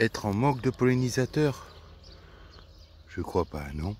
être en manque de pollinisateurs Je crois pas, non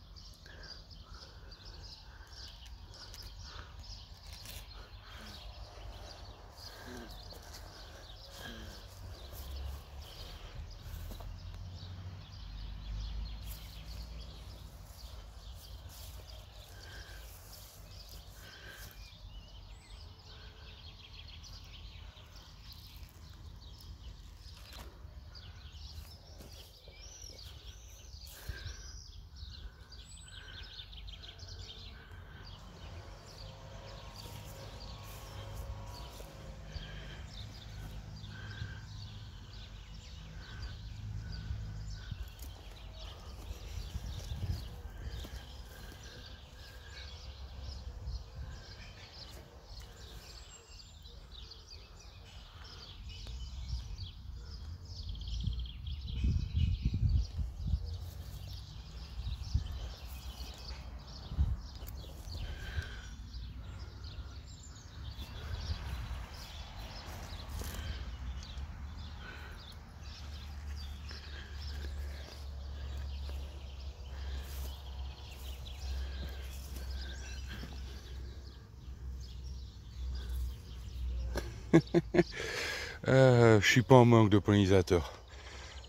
euh, je suis pas en manque de pollinisateurs.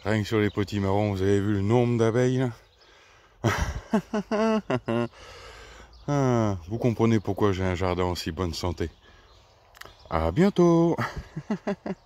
Rien que sur les petits marrons, vous avez vu le nombre d'abeilles ah, Vous comprenez pourquoi j'ai un jardin en si bonne santé. À bientôt